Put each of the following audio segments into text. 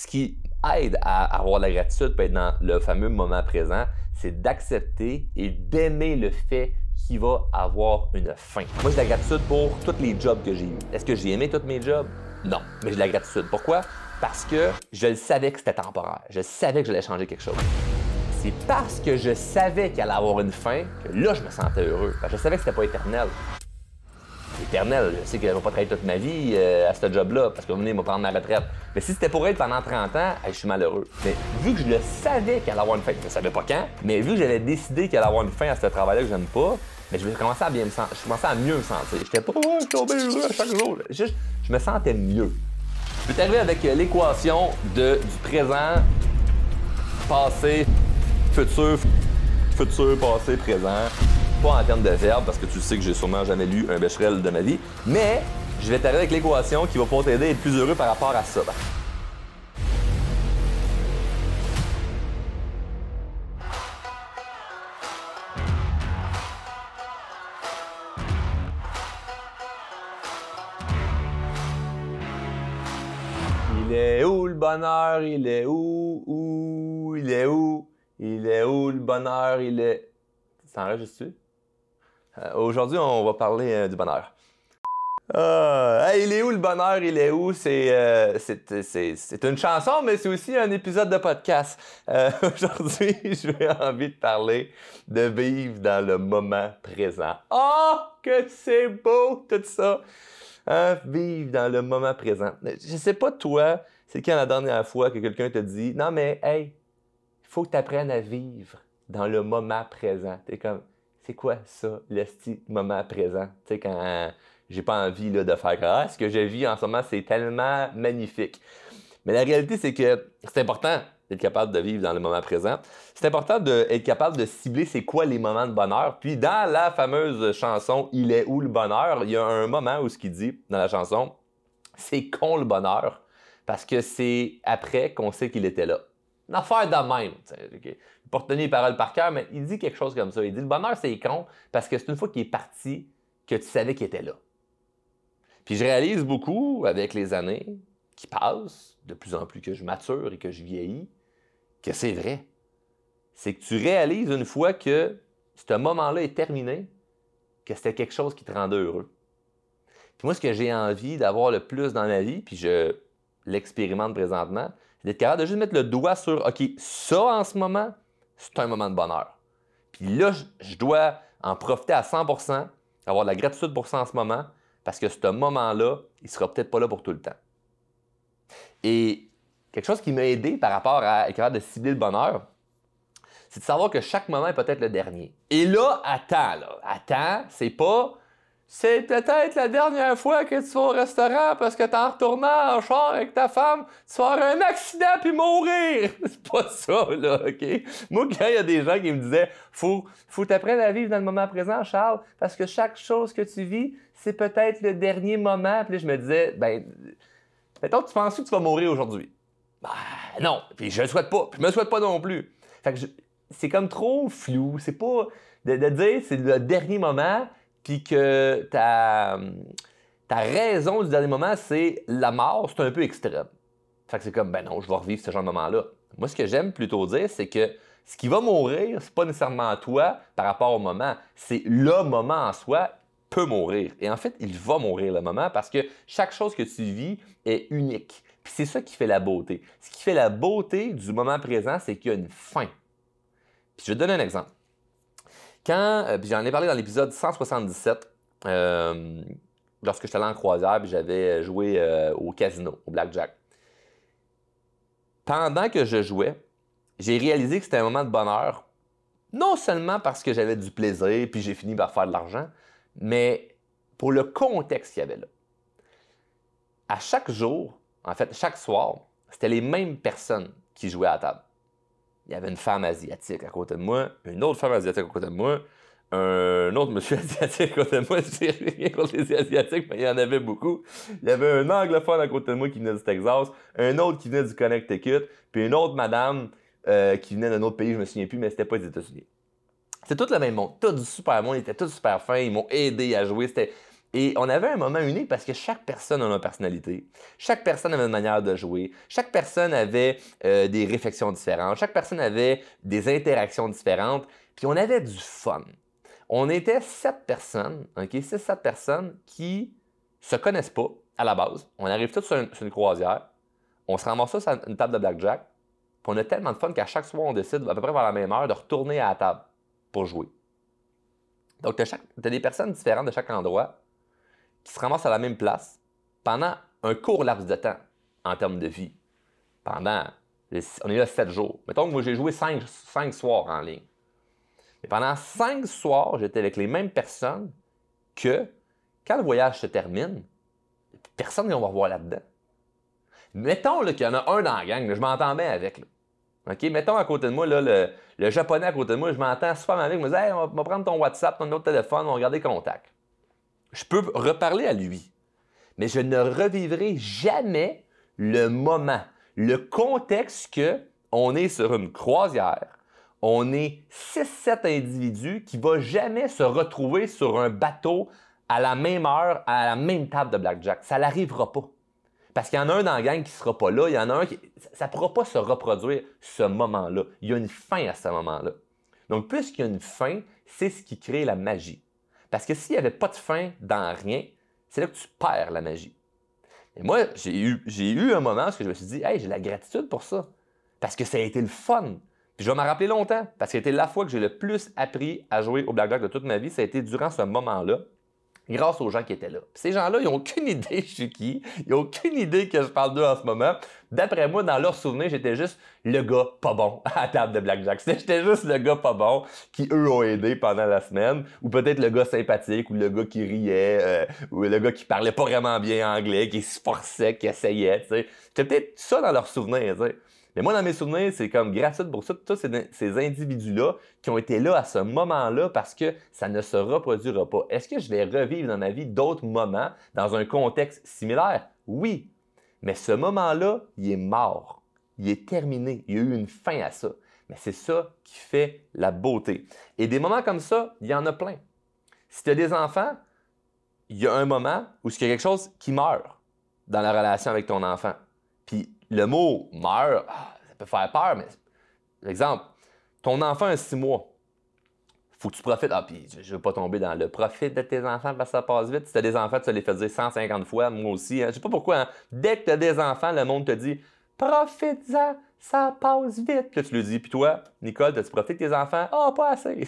Ce qui aide à avoir la gratitude pour être dans le fameux moment présent, c'est d'accepter et d'aimer le fait qu'il va avoir une fin. Moi, j'ai de la gratitude pour tous les jobs que j'ai eus. Est-ce que j'ai aimé tous mes jobs? Non, mais j'ai de la gratitude. Pourquoi? Parce que je le savais que c'était temporaire. Je savais que j'allais changer quelque chose. C'est parce que je savais qu'il allait avoir une fin que là, je me sentais heureux. je savais que c'était pas éternel éternel. Je sais que je pas travailler toute ma vie euh, à ce job-là parce que venez, me prendre ma retraite. Mais si c'était pour être pendant 30 ans, je suis malheureux. Mais vu que je le savais qu'elle allait avoir une fin, je ne savais pas quand, mais vu que j'avais décidé qu'elle allait avoir une fin à ce travail-là que j'aime pas, mais je vais commencer à bien me sentir. Je commençais à mieux me sentir. J'étais pas je à chaque jour. je me sentais mieux. Je suis arrivé avec euh, l'équation du présent, passé, futur, futur, passé, présent pas en termes de verbe, parce que tu sais que j'ai sûrement jamais lu un Becherel de ma vie, mais je vais t'arrêter avec l'équation qui va pouvoir t'aider à être plus heureux par rapport à ça. Il est où le bonheur? Il est où? Où? Il est où? Il est où le bonheur? Il est. Ça enregistre-tu? Euh, aujourd'hui, on va parler euh, du bonheur. Ah, il est où le bonheur? Il est où? Euh, c'est une chanson, mais c'est aussi un épisode de podcast. Aujourd'hui, j'ai envie de parler de vivre dans le moment présent. Oh, que c'est beau tout ça! Hein, vivre dans le moment présent. Je sais pas toi, c'est quand la dernière fois que quelqu'un te dit Non, mais hey, il faut que tu apprennes à vivre dans le moment présent. T'es comme c'est quoi ça, le moment présent? Tu sais, quand j'ai pas envie de faire ah, ce que je vis en ce moment, c'est tellement magnifique. Mais la réalité, c'est que c'est important d'être capable de vivre dans le moment présent. C'est important d'être capable de cibler c'est quoi les moments de bonheur. Puis dans la fameuse chanson Il est où le bonheur, il y a un moment où ce qu'il dit dans la chanson, c'est con le bonheur, parce que c'est après qu'on sait qu'il était là. Une affaire de même. Okay. Pour tenir les paroles par cœur, mais il dit quelque chose comme ça. Il dit Le bonheur, c'est con parce que c'est une fois qu'il est parti que tu savais qu'il était là. Puis je réalise beaucoup avec les années qui passent, de plus en plus que je mature et que je vieillis, que c'est vrai. C'est que tu réalises une fois que ce moment-là est terminé, que c'était quelque chose qui te rendait heureux. moi, ce que j'ai envie d'avoir le plus dans ma vie, puis je l'expérimente présentement, d'être capable de juste mettre le doigt sur, OK, ça en ce moment, c'est un moment de bonheur. Puis là, je dois en profiter à 100 avoir de la gratitude pour ça en ce moment, parce que ce moment-là, il ne sera peut-être pas là pour tout le temps. Et quelque chose qui m'a aidé par rapport à être capable de cibler le bonheur, c'est de savoir que chaque moment est peut-être le dernier. Et là, attends, Attends, c'est pas c'est peut-être la dernière fois que tu vas au restaurant parce que t'es en retournant en char avec ta femme, tu vas avoir un accident puis mourir. C'est pas ça, là, OK? Moi, quand il y a des gens qui me disaient, faut, faut t'apprendre à vivre dans le moment présent, Charles, parce que chaque chose que tu vis, c'est peut-être le dernier moment. Puis je me disais, ben, mettons, tu penses que tu vas mourir aujourd'hui? Ben, non. Puis je le souhaite pas. Puis je me souhaite pas non plus. Fait que c'est comme trop flou. C'est pas de dire, c'est le dernier moment puis que ta, ta raison du dernier moment, c'est la mort, c'est un peu extrême. Fait que c'est comme, ben non, je vais revivre ce genre de moment-là. Moi, ce que j'aime plutôt dire, c'est que ce qui va mourir, c'est pas nécessairement toi par rapport au moment. C'est le moment en soi peut mourir. Et en fait, il va mourir le moment parce que chaque chose que tu vis est unique. Puis c'est ça qui fait la beauté. Ce qui fait la beauté du moment présent, c'est qu'il y a une fin. Puis je vais te donner un exemple. Euh, j'en ai parlé dans l'épisode 177, euh, lorsque j'étais allé en croisière, j'avais euh, joué euh, au casino, au blackjack. Pendant que je jouais, j'ai réalisé que c'était un moment de bonheur, non seulement parce que j'avais du plaisir, puis j'ai fini par faire de l'argent, mais pour le contexte qu'il y avait là. À chaque jour, en fait, chaque soir, c'était les mêmes personnes qui jouaient à la table il y avait une femme asiatique à côté de moi, une autre femme asiatique à côté de moi, un autre monsieur asiatique à côté de moi. Je rien contre les Asiatiques, mais il y en avait beaucoup. Il y avait un anglophone à côté de moi qui venait du Texas, un autre qui venait du Connecticut, puis une autre madame euh, qui venait d'un autre pays, je me souviens plus, mais c'était pas des États-Unis. C'était tout le même monde, tout du super monde, ils étaient tous super fins, ils m'ont aidé à jouer. C'était, et on avait un moment unique parce que chaque personne a une personnalité. Chaque personne avait une manière de jouer. Chaque personne avait euh, des réflexions différentes. Chaque personne avait des interactions différentes. Puis on avait du fun. On était sept personnes, OK? sept personnes qui se connaissent pas à la base. On arrive tous sur une, croisière. On se ramasse sur une table de blackjack. Puis on a tellement de fun qu'à chaque soir, on décide à peu près vers la même heure de retourner à la table pour jouer. Donc, tu as des personnes différentes de chaque endroit qui se ramassent à la même place pendant un court laps de temps en termes de vie. Pendant, on est là sept jours. Mettons que moi, j'ai joué cinq, soirs en ligne. Mais pendant cinq soirs, j'étais avec les mêmes personnes que quand le voyage se termine, personne ne va voir là-dedans. Mettons qu'il y en a un dans la gang, je m'entends bien avec. OK? Mettons à côté de moi, le, japonais à côté de moi, je m'entends super bien avec. Il me on va prendre ton WhatsApp, ton autre téléphone, on va les contact je peux reparler à lui, mais je ne revivrai jamais le moment, le contexte que on est sur une croisière, on est 6-7 individus qui ne vont jamais se retrouver sur un bateau à la même heure, à la même table de blackjack. Ça n'arrivera pas. Parce qu'il y en a un dans la gang qui ne sera pas là, il y en a un qui... Ça ne pourra pas se reproduire ce moment-là. Il y a une fin à ce moment-là. Donc, puisqu'il y a une fin, c'est ce qui crée la magie. Parce que s'il n'y avait pas de fin dans rien, c'est là que tu perds la magie. Et moi, j'ai eu, un moment où je me suis dit, hey, j'ai la gratitude pour ça. Parce que ça a été le fun. Puis je vais m'en rappeler longtemps, parce que c'était la fois que j'ai le plus appris à jouer au blackjack de toute ma vie, ça a été durant ce moment-là grâce aux gens qui étaient là. ces gens-là, ils n'ont aucune idée je suis qui, ils n'ont aucune idée que je parle d'eux en ce moment. D'après moi, dans leur souvenir, j'étais juste le gars pas bon à la table de Blackjack. J'étais juste le gars pas bon qui, eux, ont aidé pendant la semaine, ou peut-être le gars sympathique, ou le gars qui riait, euh, ou le gars qui parlait pas vraiment bien anglais, qui se forçait, qui essayait, C'était peut-être ça dans leur souvenir, mais moi, dans mes souvenirs, c'est comme gratuit pour ça, tous ces, individus-là qui ont été là à ce moment-là parce que ça ne se reproduira pas. Est-ce que je vais revivre dans ma vie d'autres moments dans un contexte similaire? Oui. Mais ce moment-là, il est mort. Il est terminé. Il y a eu une fin à ça. Mais c'est ça qui fait la beauté. Et des moments comme ça, il y en a plein. Si tu as des enfants, il y a un moment où il y a quelque chose qui meurt dans la relation avec ton enfant. Puis le mot meurt, ah, ça peut faire peur, mais Exemple, ton enfant a six mois. Faut que tu profites. Ah, puis je, ne veux pas tomber dans le profit de tes enfants parce que ça passe vite. Si t'as des enfants, tu les fais dire 150 fois, moi aussi. Je hein. Je sais pas pourquoi. Hein. Dès que t'as des enfants, le monde te dit profite-en, ça passe vite. Que tu le dis, puis toi, Nicole, as-tu profité de tes enfants? Ah, pas assez.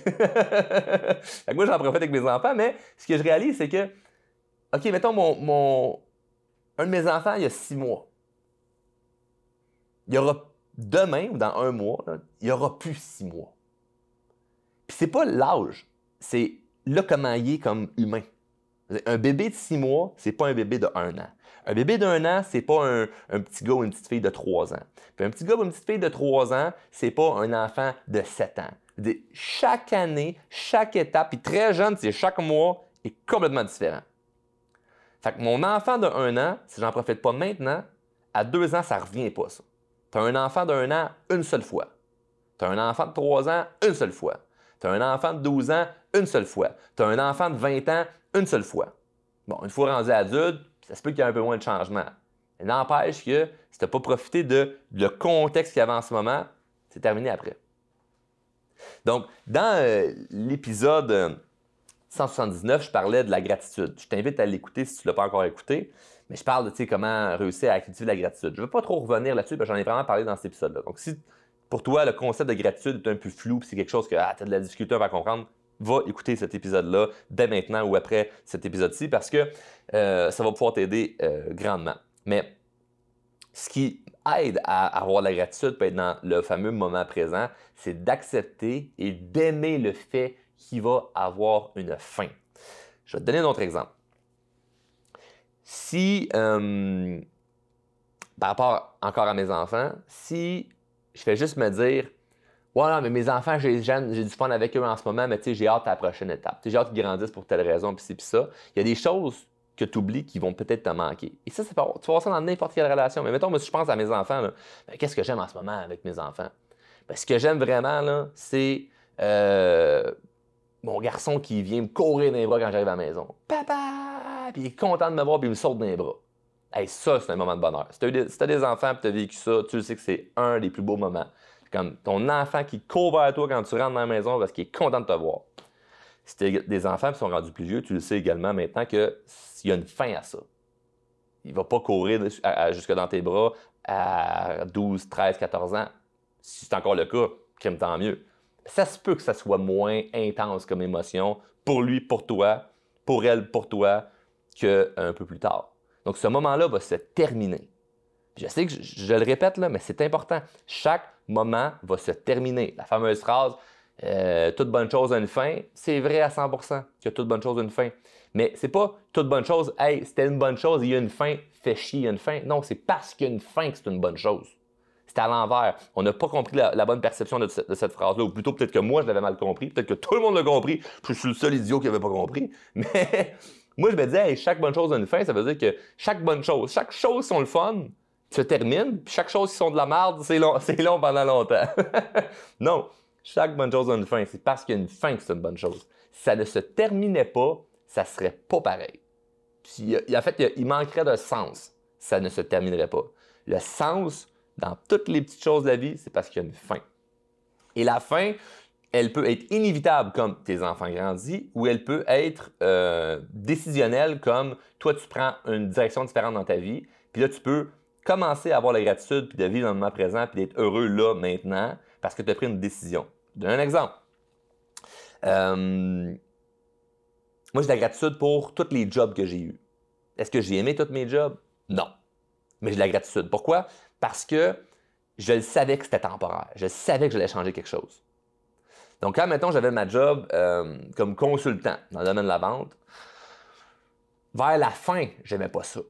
moi, j'en profite avec mes enfants, mais ce que je réalise, c'est que, OK, mettons, mon, un de mes enfants, il a six mois il y aura demain ou dans un mois, il n'y aura plus six mois. Puis c'est pas l'âge, c'est là comment il est comme humain. Un bébé de six mois, c'est pas un bébé de un an. Un bébé d'un an, c'est pas un, petit gars ou une petite fille de trois ans. Puis un petit gars ou une petite fille de trois ans, c'est pas un enfant de sept ans. chaque année, chaque étape, puis très jeune, c'est chaque mois, est complètement différent. Fait que mon enfant de un an, si j'en profite pas maintenant, à deux ans, ça revient pas, ça. Tu un enfant d'un an une seule fois. Tu as un enfant de 3 ans une seule fois. Tu as un enfant de 12 ans une seule fois. Tu as un enfant de 20 ans une seule fois. Bon, une fois rendu adulte, ça se peut qu'il y ait un peu moins de changement. N'empêche que si tu n'as pas profité de le contexte qu'il y avait en ce moment, c'est terminé après. Donc, dans euh, l'épisode 179, euh, je parlais de la gratitude. Je t'invite à l'écouter si tu ne l'as pas encore écouté. Mais je parle de comment réussir à cultiver la gratitude. Je ne veux pas trop revenir là-dessus, j'en ai vraiment parlé dans cet épisode-là. Donc, si pour toi, le concept de gratitude est un peu flou, c'est quelque chose que ah, tu as de la difficulté à comprendre, va écouter cet épisode-là dès maintenant ou après cet épisode-ci parce que euh, ça va pouvoir t'aider euh, grandement. Mais ce qui aide à avoir de la gratitude peut être dans le fameux moment présent, c'est d'accepter et d'aimer le fait qu'il va avoir une fin. Je vais te donner un autre exemple. Si, euh, par rapport encore à mes enfants, si je fais juste me dire, voilà, mais mes enfants, j'ai, du fun avec eux en ce moment, mais tu sais, j'ai hâte à la prochaine étape. J'ai hâte qu'ils grandissent pour telle raison, puis puis ça. Il y a des choses que tu oublies qui vont peut-être te manquer. Et ça, c'est pas, tu vas ça dans n'importe quelle relation. Mais mettons, moi, si je pense à mes enfants, ben, qu'est-ce que j'aime en ce moment avec mes enfants? Ben, ce que j'aime vraiment, là, c'est euh, mon garçon qui vient me courir dans les bras quand j'arrive à la maison. Papa! Puis il est content de me voir, puis il me saute dans les bras. Et ça, c'est un moment de bonheur. Si t'as des enfants et tu as vécu ça, tu le sais que c'est un des plus beaux moments. Comme ton enfant qui court vers toi quand tu rentres dans la maison parce qu'il est content de te voir. Si tu des enfants qui sont rendus plus vieux, tu le sais également maintenant qu'il y a une fin à ça. Il va pas courir jusque dans tes bras à 12, 13, 14 ans. Si c'est encore le cas, crime tant mieux ça se peut que ça soit moins intense comme émotion pour lui, pour toi, pour elle, pour toi, qu'un peu plus tard. Donc, ce moment-là va se terminer. Je sais que je, le répète, là, mais c'est important. Chaque moment va se terminer. La fameuse phrase euh, toute bonne chose a une fin, c'est vrai à 100% que toute bonne chose a une fin. Mais c'est pas toute bonne chose, hey, c'était une bonne chose, il y a une fin, fait chier, il y a une fin. Non, c'est parce qu'il y a une fin que c'est une bonne chose. C'était à l'envers. On n'a pas compris la, bonne perception de, cette phrase-là, ou plutôt peut-être que moi, je l'avais mal compris, peut-être que tout le monde l'a compris, puis je suis le seul idiot qui n'avait pas compris. Mais moi, je me disais, chaque bonne chose a une fin, ça veut dire que chaque bonne chose, chaque chose qui sont le fun, se termine, puis chaque chose qui sont de la merde, c'est long, long pendant longtemps. non, chaque bonne chose a une fin. C'est parce qu'il y a une fin que c'est une bonne chose. Si ça ne se terminait pas, ça serait pas pareil. en fait, il manquerait de sens. Ça ne se terminerait pas. Le sens dans toutes les petites choses de la vie, c'est parce qu'il y a une fin. Et la fin, elle peut être inévitable comme tes enfants grandissent ou elle peut être euh, décisionnelle comme toi, tu prends une direction différente dans ta vie. Puis là, tu peux commencer à avoir la gratitude, puis de vivre dans le moment présent, puis d'être heureux là, maintenant, parce que tu as pris une décision. Je donne un exemple. Euh, moi, j'ai de la gratitude pour tous les jobs que j'ai eus. Est-ce que j'ai aimé tous mes jobs? Non mais j'ai de la gratitude. Pourquoi? Parce que je le savais que c'était temporaire. Je savais que j'allais changer quelque chose. Donc, quand, maintenant j'avais ma job euh, comme consultant dans le domaine de la vente, vers la fin, j'aimais pas ça.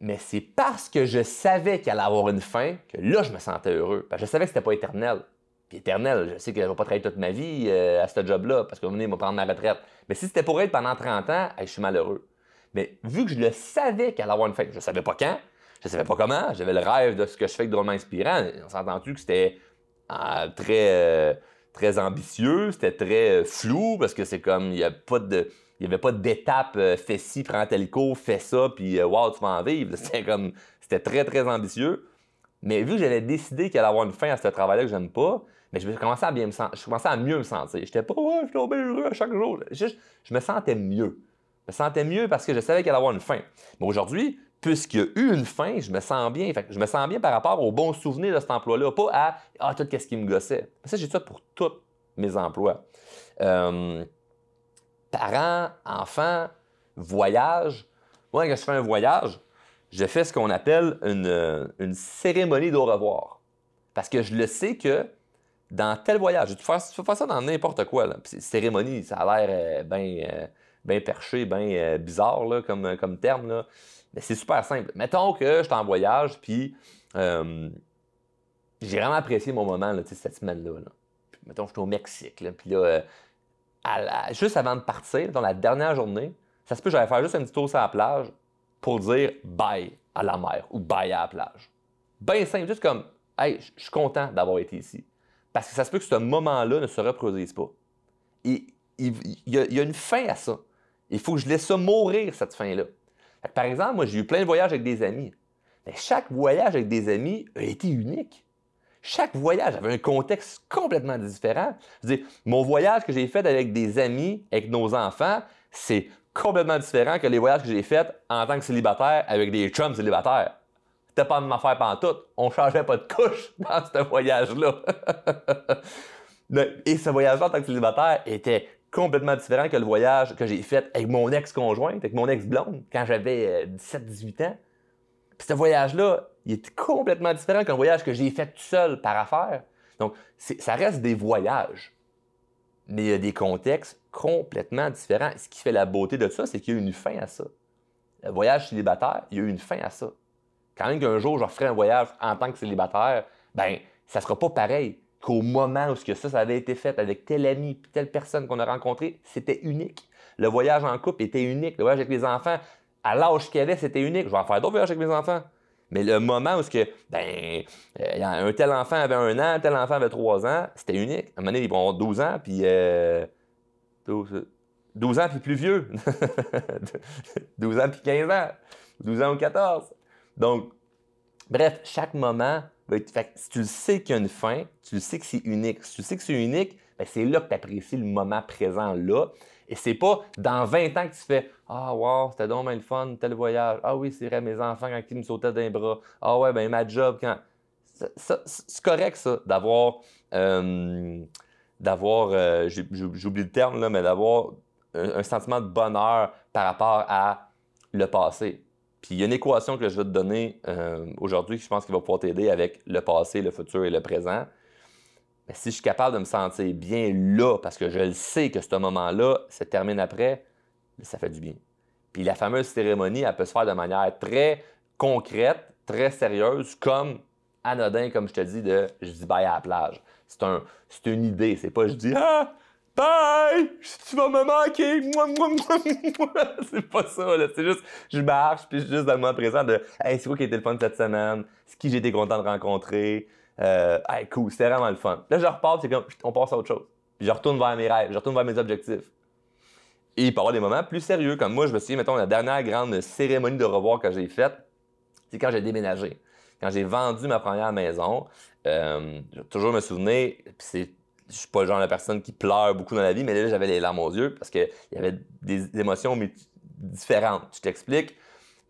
Mais c'est parce que je savais qu'elle allait avoir une fin que là, je me sentais heureux. Parce je savais que c'était pas éternel. Puis éternel, je sais que je vais pas travailler toute ma vie euh, à ce job-là parce qu'on venir me prendre ma retraite. Mais si c'était pour être pendant 30 ans, je suis malheureux. Mais vu que je le savais qu'elle allait avoir une fin, je savais pas quand, je savais pas comment. J'avais le rêve de ce que je fais de drôlement inspirant. On s'est entendu que c'était euh, très, euh, très ambitieux, c'était très euh, flou, parce que c'est comme, il n'y a pas de il avait pas d'étape fais ci, prends tel cours, fais ça, puis wow, tu vas en vivre. C'était comme c'était très, très ambitieux. Mais vu que j'avais décidé qu'il allait avoir une fin à ce travail-là que j'aime pas, mais je commençais à bien me sentir. Je commençais à mieux me sentir. J'étais pas ouais, je suis tombé heureux à chaque jour. je me sentais mieux me sentais mieux parce que je savais qu'elle allait avoir une fin. Mais aujourd'hui, puisqu'il y a eu une fin, je me sens bien. je me sens bien par rapport aux bons souvenirs de cet emploi-là, pas à Ah, tout ce qui me gossait. ça, j'ai ça pour tous mes emplois. Euh, parents, enfants, voyage. Moi, quand je fais un voyage, je fais ce qu'on appelle une, euh, une cérémonie d'au revoir. Parce que je le sais que dans tel voyage, tu peux faire, ça dans n'importe quoi. Cérémonie, ça a l'air euh, bien bien perché, bien euh, bizarre comme, euh, comme terme. Mais c'est super simple. Mettons que je suis en voyage, puis euh, j'ai vraiment apprécié mon moment là, cette semaine-là. Mettons Mettons, je suis au Mexique, puis juste avant de partir, dans la dernière journée, ça se peut que j'allais faire juste un petit tour sur la plage pour dire bye à la mer ou bye à la plage. Bien simple, juste comme Hey, je suis content d'avoir été ici. Parce que ça se peut que ce moment-là ne se reproduise pas. Et y il y, a une fin à ça. Il faut que je laisse ça mourir, cette fin-là. Par exemple, moi, j'ai eu plein de voyages avec des amis. Mais chaque voyage avec des amis a été unique. Chaque voyage avait un contexte complètement différent. Je veux mon voyage que j'ai fait avec des amis, avec nos enfants, c'est complètement différent que les voyages que j'ai faits en tant que célibataire avec des chums célibataires. C'était pas de m'affaire pantoute. On changeait pas de couche dans ce voyage-là. Et ce voyage-là en tant que célibataire était complètement différent que le voyage que j'ai fait avec mon ex-conjointe, avec mon ex-blonde, quand j'avais 17-18 euh, ans. Puis ce voyage-là, il est complètement différent qu'un voyage que j'ai fait tout seul par affaire. Donc, ça reste des voyages, mais il y a des contextes complètement différents. ce qui fait la beauté de ça, c'est qu'il y a une fin à ça. Le voyage célibataire, il y a une fin à ça. Quand même qu'un jour, je referai un voyage en tant que célibataire, ben ça sera pas pareil qu'au moment où ce que ça, ça avait été fait avec tel ami, telle personne qu'on a rencontré, c'était unique. Le voyage en couple était unique. Le voyage avec les enfants, à l'âge qu'il avait, c'était unique. Je vais en faire d'autres voyages avec mes enfants. Mais le moment où ce que, ben, euh, un tel enfant avait un an, un tel enfant avait trois ans, c'était unique. À un moment donné, ils vont avoir 12 ans, puis 12, euh, ans, puis plus vieux. 12 ans, puis 15 ans. 12 ans ou 14. Donc, bref, chaque moment ben, si tu le sais qu'il y a une fin, tu le sais que c'est unique. Si tu le sais que c'est unique, ben, c'est là que tu apprécies le moment présent là. Et c'est pas dans 20 ans que tu fais Ah, wow, c'était donc le fun, tel voyage. Ah oui, c'est vrai, mes enfants quand ils me sautaient d'un bras. Ah ouais, ben ma job quand. C'est correct, ça, d'avoir. Euh, d'avoir. Euh, J'oublie le terme, là, mais d'avoir un sentiment de bonheur par rapport à le passé. Puis il y a une équation que je vais te donner euh, aujourd'hui qui je pense qu'il va pouvoir t'aider avec le passé, le futur et le présent. Mais si je suis capable de me sentir bien là, parce que je le sais que ce moment-là se termine après, ça fait du bien. Puis la fameuse cérémonie, elle peut se faire de manière très concrète, très sérieuse, comme anodin, comme je te dis, de je dis bye à la plage. C'est un, une idée, c'est pas je dis Ah! Bye! Tu vas me manquer! Moi, moi, moi, C'est pas ça, là. C'est juste, je marche, puis je suis juste dans le moment présent de Hey, c'est quoi qui était le fun cette semaine? C'est qui j'étais content de rencontrer? Euh, hey, cool, c'était vraiment le fun. Là, je repars, c'est comme, on passe à autre chose. Puis je retourne vers mes rêves, je retourne vers mes objectifs. Et il peut y avoir des moments plus sérieux, comme moi, je me souviens, mettons, la dernière grande cérémonie de revoir que j'ai faite, c'est quand j'ai déménagé. Quand j'ai vendu ma première maison, euh, vais toujours me souvenir, puis c'est je suis pas le genre de personne qui pleure beaucoup dans la vie, mais là, j'avais les larmes aux yeux parce qu'il y avait des émotions mais différentes. Tu t'expliques.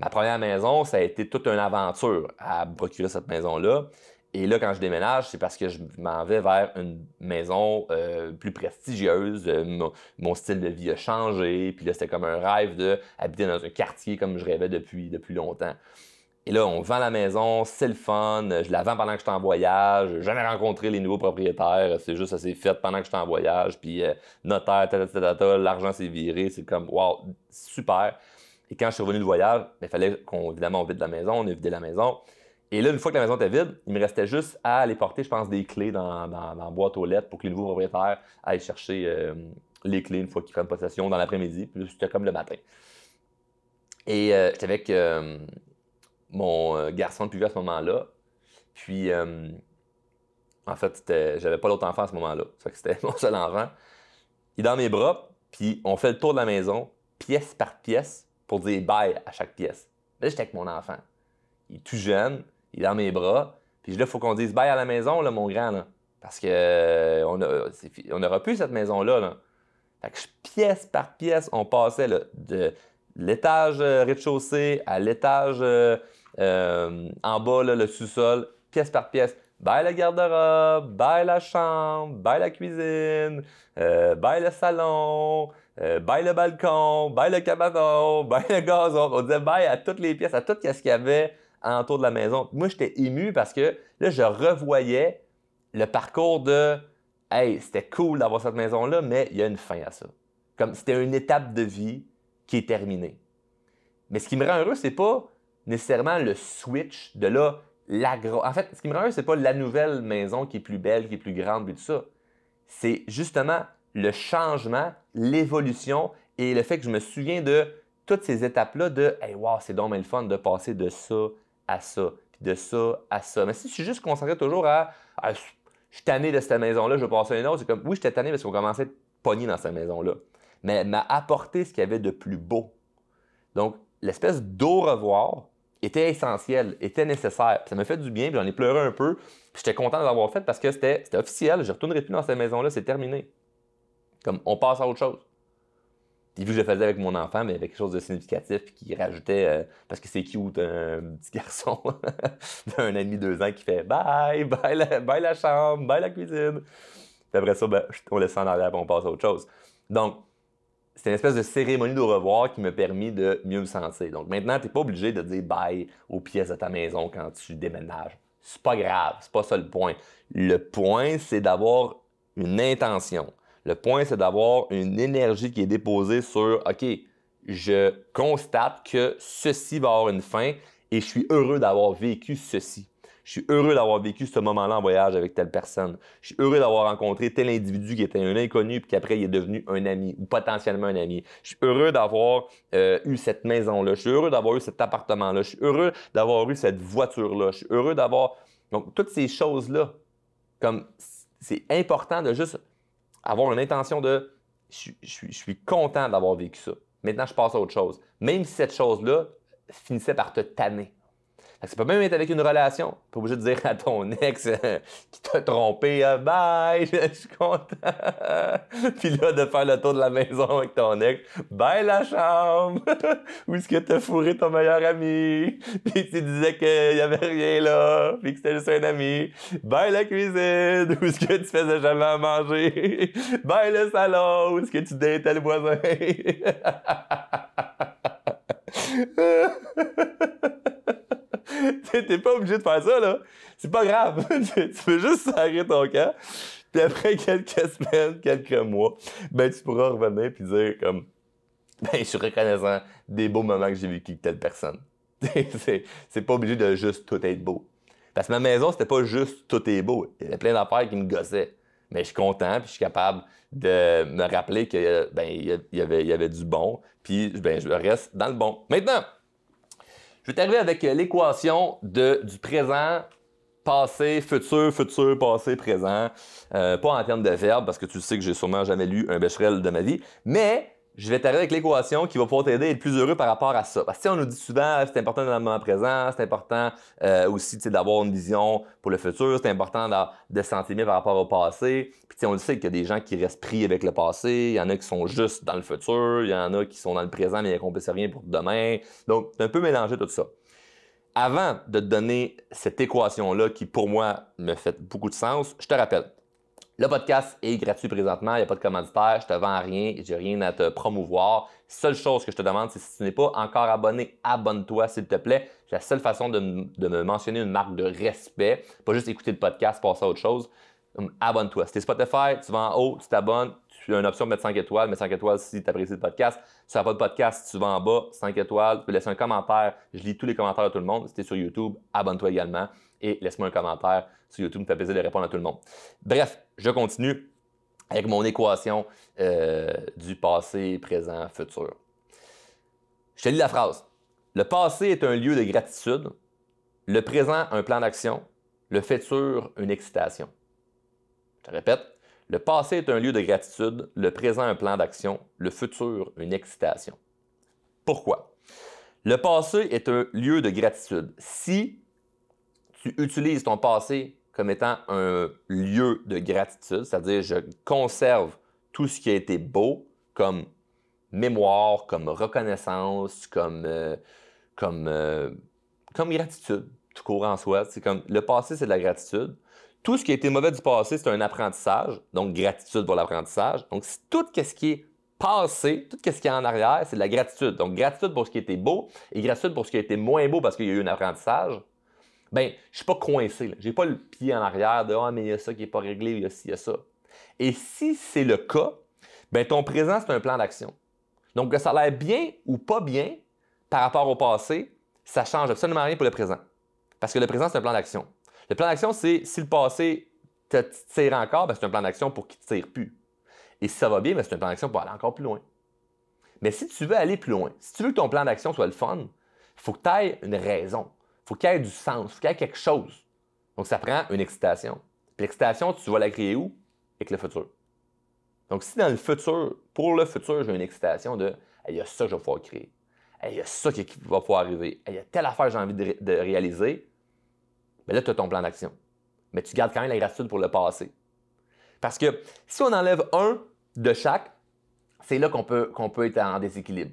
Ma première maison, ça a été toute une aventure à procurer cette maison-là. Et là, quand je déménage, c'est parce que je m'en vais vers une maison euh, plus prestigieuse. Euh, mon, style de vie a changé. Puis là, c'était comme un rêve d'habiter dans un quartier comme je rêvais depuis, depuis longtemps. Et là, on vend la maison, c'est le fun, je la vends pendant que je suis en voyage, j'ai jamais rencontré les nouveaux propriétaires, c'est juste ça s'est fait pendant que je suis en voyage, puis euh, notaire, tata, l'argent s'est viré, c'est comme, wow, super. Et quand je suis revenu de voyage, ben, il fallait qu'on, évidemment, vide la maison, on a vidé la maison. Et là, une fois que la maison était vide, il me restait juste à aller porter, je pense, des clés dans, dans, boîte aux lettres pour que les nouveaux propriétaires aillent chercher euh, les clés une fois qu'ils prennent possession dans l'après-midi. Puis c'était comme le matin. Et euh, j'étais avec mon euh, garçon le plus vieux à ce moment-là. Puis, euh, en fait, j'avais pas l'autre enfant à ce moment-là. Ça fait que c'était mon seul enfant. Il est dans mes bras, puis on fait le tour de la maison, pièce par pièce, pour dire bye à chaque pièce. Là, j'étais avec mon enfant. Il est tout jeune, il est dans mes bras. Puis là, il faut qu'on dise bye à la maison, là, mon grand, Parce que euh, on, plus cette maison-là. pièce par pièce, on passait de l'étage rez-de-chaussée à l'étage euh, en bas, le sous-sol, pièce par pièce. Bye la garde-robe, bye la chambre, bye la cuisine, euh, bye le salon, euh, bye le balcon, bye le cabanon, bye le gazon. On disait bye à toutes les pièces, à tout ce qu'il y avait autour de la maison. Moi, j'étais ému parce que là, je revoyais le parcours de Hey, c'était cool d'avoir cette maison-là, mais il y a une fin à ça. Comme c'était une étape de vie qui est terminée. Mais ce qui me rend heureux, c'est pas nécessairement le switch de là, la En fait, ce qui me rend c'est pas la nouvelle maison qui est plus belle, qui est plus grande, plus tout ça. C'est justement le changement, l'évolution et le fait que je me souviens de toutes ces étapes-là de Hey, wow, c'est donc fun de passer de ça à ça, puis de ça à ça. Mais si je suis juste concentré toujours à, ah, Je suis tanné de cette maison-là, je vais passer à une autre, c'est comme Oui, j'étais tanné parce qu'on commençait à être dans cette maison-là. Mais elle m'a apporté ce qu'il y avait de plus beau. Donc, l'espèce d'au revoir était essentiel, était nécessaire. ça m'a fait du bien, j'en ai pleuré un peu. J'étais content de l'avoir fait parce que c'était officiel. Je ne retournerai plus dans cette maison-là, c'est terminé. Comme on passe à autre chose. Puis vu que je le faisais avec mon enfant, mais avec quelque chose de significatif, qui rajoutait, euh, parce que c'est cute, un petit garçon d'un an et demi, deux ans qui fait bye, bye la, chambre, bye la cuisine. après ça, ben, on laisse ça en arrière, on passe à autre chose. Donc, c'est une espèce de cérémonie de revoir qui me permet de mieux me sentir. Donc maintenant, tu n'es pas obligé de dire bye aux pièces de ta maison quand tu déménages. C'est pas grave, c'est pas ça le point. Le point, c'est d'avoir une intention. Le point, c'est d'avoir une énergie qui est déposée sur OK, je constate que ceci va avoir une fin et je suis heureux d'avoir vécu ceci. Je suis heureux d'avoir vécu ce moment-là en voyage avec telle personne. Je suis heureux d'avoir rencontré tel individu qui était un inconnu puis qu'après il est devenu un ami ou potentiellement un ami. Je suis heureux d'avoir euh, eu cette maison-là. Je suis heureux d'avoir eu cet appartement-là. Je suis heureux d'avoir eu cette voiture-là. Je suis heureux d'avoir. Donc, toutes ces choses-là, comme c'est important de juste avoir une intention de je, je suis content d'avoir vécu ça. Maintenant, je passe à autre chose. Même si cette chose-là finissait par te tanner. C'est pas même être avec une relation. Pas obligé de dire à ton ex euh, qui t'a trompé, euh, bye, je suis content. Puis là, de faire le tour de la maison avec ton ex, bye la chambre. Où est-ce que t'as fourré ton meilleur ami? Puis tu disais qu'il y avait rien là, puis que c'était juste un ami. Bye la cuisine. Où est-ce que tu faisais jamais à manger? Bye le salon. Où est-ce que tu détais le voisin? T'es pas obligé de faire ça, là. C'est pas grave. tu peux juste serrer ton camp. Puis après quelques semaines, quelques mois, ben tu pourras revenir puis dire comme ben je suis reconnaissant des beaux moments que j'ai vécu avec telle personne. c'est pas obligé de juste tout être beau. Parce que ma maison, c'était pas juste tout est beau. Il y avait plein d'affaires qui me gossaient. Mais je suis content, puis je suis capable de me rappeler qu'il ben, y avait, y avait du bon, puis ben, je reste dans le bon. Maintenant, je vais t'arriver avec euh, l'équation du présent, passé, futur, futur, passé, présent. Euh, pas en termes de verbe, parce que tu sais que j'ai sûrement jamais lu un Becherel de ma vie, mais je vais t'arriver avec l'équation qui va pouvoir t'aider à être plus heureux par rapport à ça. Parce que on nous dit souvent, c'est important dans le moment présent, c'est important euh, aussi d'avoir une vision pour le futur, c'est important de, se par rapport au passé. Puis on le sait qu'il y a des gens qui restent pris avec le passé, il y en a qui sont juste dans le futur, il y en a qui sont dans le présent mais ils qui plus rien pour demain. Donc, c'est un peu mélangé tout ça. Avant de te donner cette équation-là qui, pour moi, me fait beaucoup de sens, je te rappelle, le podcast est gratuit présentement, il n'y a pas de commanditaire, je te vends rien, j'ai rien à te promouvoir. Seule chose que je te demande, c'est si tu n'es pas encore abonné, abonne-toi s'il te plaît. C'est la seule façon de, me mentionner une marque de respect, pas juste écouter le podcast, passer à autre chose. Hum, abonne-toi. Si tu es Spotify, tu vas en haut, tu t'abonnes, tu as une option de mettre 5 étoiles, mets 5 étoiles si tu apprécies le podcast. Si tu n'as pas de podcast, tu vas en bas, 5 étoiles, tu peux laisser un commentaire, je lis tous les commentaires de tout le monde. Si tu es sur YouTube, abonne-toi également et laisse-moi un commentaire sur YouTube. Ça me fait plaisir de répondre à tout le monde. Bref, je continue avec mon équation euh, du passé, présent, futur. Je te lis la phrase. Le passé est un lieu de gratitude, le présent un plan d'action, le futur une excitation. Je répète, le passé est un lieu de gratitude, le présent un plan d'action, le futur une excitation. Pourquoi? Le passé est un lieu de gratitude. Si tu utilises ton passé comme étant un lieu de gratitude, c'est-à-dire je conserve tout ce qui a été beau comme mémoire, comme reconnaissance, comme, euh, euh, comme, gratitude, tout court en soi. C'est comme le passé, c'est de la gratitude. Tout ce qui a été mauvais du passé, c'est un apprentissage, donc gratitude pour l'apprentissage. Donc tout ce qui est passé, tout ce qui est en arrière, c'est de la gratitude. Donc gratitude pour ce qui était beau et gratitude pour ce qui a été moins beau parce qu'il y a eu un apprentissage ben, je suis pas coincé. Je n'ai pas le pied en arrière de Ah, mais il y a ça qui n'est pas réglé, il y a ci, il y a ça. Et si c'est le cas, ben, ton présent, c'est un plan d'action. Donc, que ça a l'air bien ou pas bien par rapport au passé, ça ne change absolument rien pour le présent. Parce que le présent, c'est un plan d'action. Le plan d'action, c'est si le passé te tire encore, ben, c'est un plan d'action pour qu'il ne te tire plus. Et si ça va bien, ben, c'est un plan d'action pour aller encore plus loin. Mais si tu veux aller plus loin, si tu veux que ton plan d'action soit le fun, il faut que tu ailles une raison faut qu'il y ait du sens, faut qu'il y ait quelque chose. Donc, ça prend une excitation. Puis l'excitation, tu vas la créer où? Avec le futur. Donc, si dans le futur, pour le futur, j'ai une excitation de il y a ça que je vais pouvoir créer. il y a ça qui va pouvoir arriver. il y a telle affaire que j'ai envie de, réaliser. Mais ben là, tu as ton plan d'action. Mais tu gardes quand même la gratitude pour le passé. Parce que si on enlève un de chaque, c'est là qu'on peut, qu'on peut être en déséquilibre.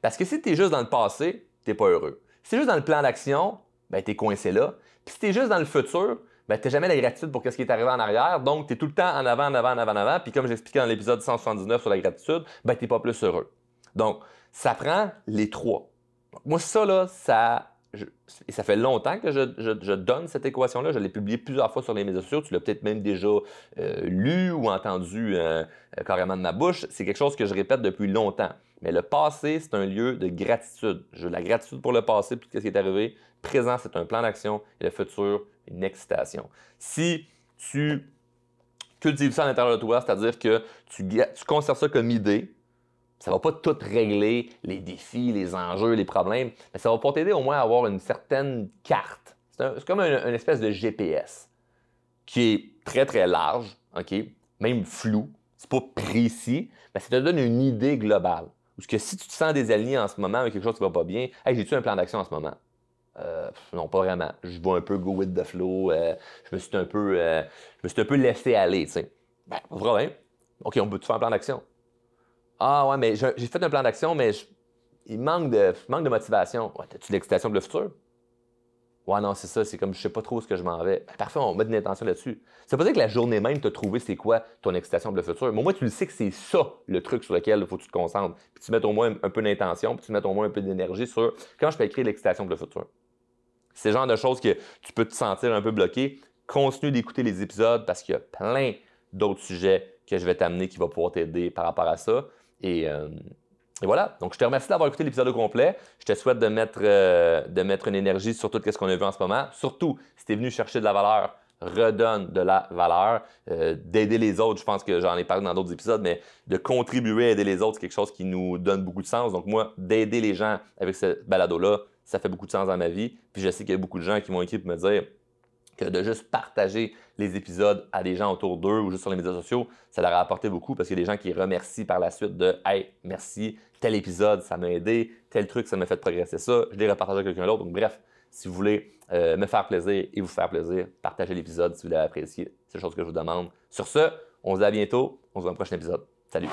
Parce que si tu es juste dans le passé, tu n'es pas heureux. Si tu es juste dans le plan d'action, ben, t'es coincé là. Puis si es juste dans le futur, ben, t'as jamais la gratitude pour ce qui est arrivé en arrière. Donc, tu es tout le temps en avant, en avant, en avant, en avant. Puis comme j'expliquais dans l'épisode 179 sur la gratitude, ben, t'es pas plus heureux. Donc, ça prend les trois. Moi, ça, là, ça. ça fait longtemps que je, donne cette équation-là. Je l'ai publiée plusieurs fois sur les médias sociaux. Tu l'as peut-être même déjà euh, lu ou entendu euh, euh, carrément de ma bouche. C'est quelque chose que je répète depuis longtemps. Mais le passé, c'est un lieu de gratitude. Je la gratitude pour le passé, quest ce qui est arrivé, présent, c'est un plan d'action, et le futur, une excitation. Si tu cultives ça à l'intérieur de toi, c'est-à-dire que tu, tu conserves ça comme idée, ça ne va pas tout régler, les défis, les enjeux, les problèmes, mais ça va pour t'aider au moins à avoir une certaine carte. C'est comme une, espèce de GPS qui est très, très large, OK? Même flou, c'est pas précis, mais ça te donne une idée globale. Parce que si tu te sens désaligné en ce moment avec quelque chose qui ne va pas bien, hey, j'ai-tu un plan d'action en ce moment? Euh, non, pas vraiment. Je vais un peu go with the flow. Euh, je me suis un peu, euh, je me suis un peu laissé aller, tu ben, pas problème. OK, on peut-tu faire un plan d'action? Ah ouais, mais j'ai fait un plan d'action, mais il manque de, manque de motivation. T'as-tu de l'excitation pour le futur? Ouais, non, c'est ça. C'est comme, je sais pas trop ce que je m'en vais. Parfois, ben, parfait, on met une intention là-dessus. Ça veut dire que la journée même, t'as trouvé c'est quoi ton excitation pour le futur. Mais au moins, tu le sais que c'est ça le truc sur lequel il faut que tu te concentres. Puis tu mets au moins un peu d'intention, puis tu mets au moins un peu d'énergie sur quand je peux écrire l'excitation pour le futur. C'est le genre de choses que tu peux te sentir un peu bloqué. Continue d'écouter les épisodes parce qu'il y a plein d'autres sujets que je vais t'amener qui vont pouvoir t'aider par rapport à ça. Et, euh, voilà. Donc, je te remercie d'avoir écouté l'épisode au complet. Je te souhaite de mettre, euh, de mettre une énergie sur tout ce qu'on a vu en ce moment. Surtout, si tu es venu chercher de la valeur, redonne de la valeur. Euh, d'aider les autres, je pense que j'en ai parlé dans d'autres épisodes, mais de contribuer à aider les autres, c'est quelque chose qui nous donne beaucoup de sens. Donc, moi, d'aider les gens avec ce balado-là, ça fait beaucoup de sens dans ma vie. Puis je sais qu'il y a beaucoup de gens qui m'ont écrit pour me dire que de juste partager les épisodes à des gens autour d'eux ou juste sur les médias sociaux, ça leur a apporté beaucoup parce qu'il y a des gens qui remercient par la suite de Hey, merci, tel épisode, ça m'a aidé, tel truc, ça m'a fait progresser ça, je les repartage à quelqu'un d'autre. Donc, bref, si vous voulez euh, me faire plaisir et vous faire plaisir, partagez l'épisode si vous l'avez apprécié. C'est la chose que je vous demande. Sur ce, on se dit à bientôt. On se voit dans le prochain épisode. Salut!